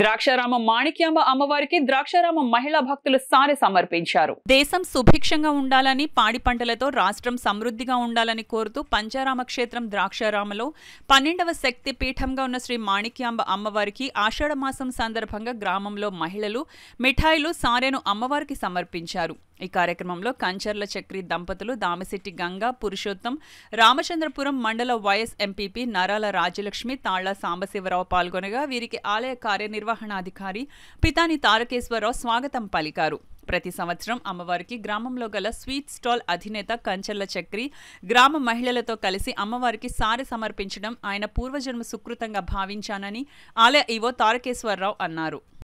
ద్రాక్షారామ మాణిక్యాంబ అమ్మవారికి ద్రాక్షారామ మహిళా భక్తులు సారి సమర్పించారు దేశం సుభిక్షంగా ఉండాలని పాడి పంటలతో రాష్ట్రం సమృద్ధిగా ఉండాలని కోరుతూ పంచారామ క్షేత్రం ద్రాక్షారామలో పన్నెండవ శక్తి పీఠంగా ఉన్న శ్రీ మాణిక్యాంబ అమ్మవారికి ఆషాఢమాసం సందర్భంగా గ్రామంలో మహిళలు మిఠాయిలు సారెను అమ్మవారికి సమర్పించారు ఈ కార్యక్రమంలో కంచర్ల చక్రి దంపతులు దామశెట్టి గంగా పురుషోత్తం రామచంద్రపురం మండల వైఎస్ ఎంపీపీ నరాల రాజలక్ష్మి తాళ్ల సాంబశివరావు పాల్గొనగా వీరికి ఆలయ కార్యనిర్వహణాధికారి పితాని తారకేశ్వరరావు స్వాగతం పలికారు ప్రతి సంవత్సరం అమ్మవారికి గ్రామంలో గల స్వీట్ స్టాల్ అధినేత కంచర్ల చక్రి గ్రామ మహిళలతో కలిసి అమ్మవారికి సారి సమర్పించడం ఆయన పూర్వజన్మ సుకృతంగా భావించానని ఆలయ ఈవో తారకేశ్వరరావు అన్నారు